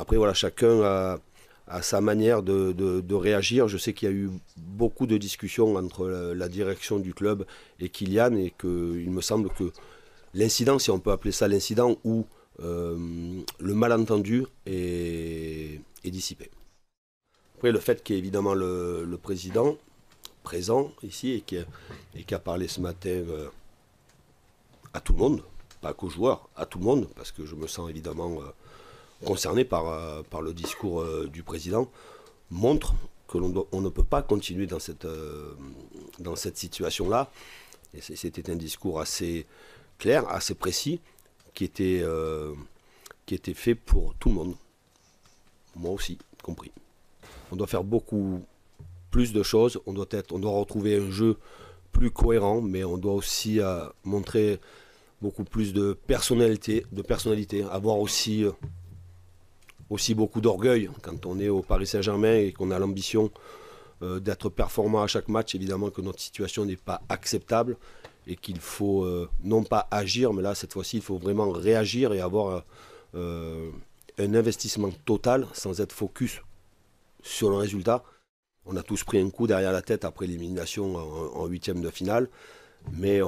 Après, voilà, chacun a, sa manière de, réagir. Je sais qu'il y a eu beaucoup de discussions entre la, direction du club et Kylian, et qu'il me semble que l'incident, si on peut appeler ça l'incident, ou euh, le malentendu est, dissipé. Après, le fait qu'il y ait évidemment le, président présent ici et qui, a, parlé ce matin euh, à tout le monde, pas qu'aux joueurs, à tout le monde, parce que je me sens évidemment... Euh, concernés par, euh, par le discours euh, du président montre que l'on ne peut pas continuer dans cette, euh, dans cette situation-là. Et c'était un discours assez clair, assez précis, qui était, qui était fait pour tout le monde, moi aussi compris. On doit faire beaucoup plus de choses, on doit, être, on doit retrouver un jeu plus cohérent, mais on doit aussi montrer beaucoup plus de personnalité, de personnalité avoir aussi aussi beaucoup d'orgueil hein, quand on est au Paris Saint-Germain et qu'on a l'ambition euh, d'être performant à chaque match. Évidemment que notre situation n'est pas acceptable et qu'il faut euh, non pas agir, mais là cette fois-ci il faut vraiment réagir et avoir euh, un investissement total sans être focus sur le résultat. On a tous pris un coup derrière la tête après l'élimination en huitième de finale, mais je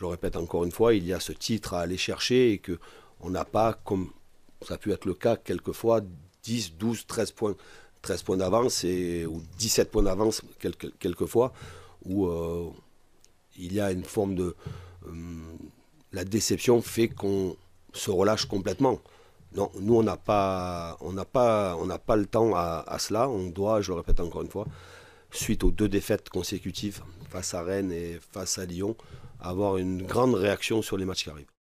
le répète encore une fois, il y a ce titre à aller chercher et que on n'a pas, comme ça a pu être le cas quelquefois, 10, 12, 13 points, 13 points d'avance ou 17 points d'avance quelques, quelquefois, où euh, il y a une forme de... Euh, la déception fait qu'on se relâche complètement. Non, nous, on n'a pas, pas, pas le temps à, à, cela. On doit, je le répète encore une fois, suite aux deux défaites consécutives face à Rennes et face à Lyon, avoir une grande réaction sur les matchs qui arrivent.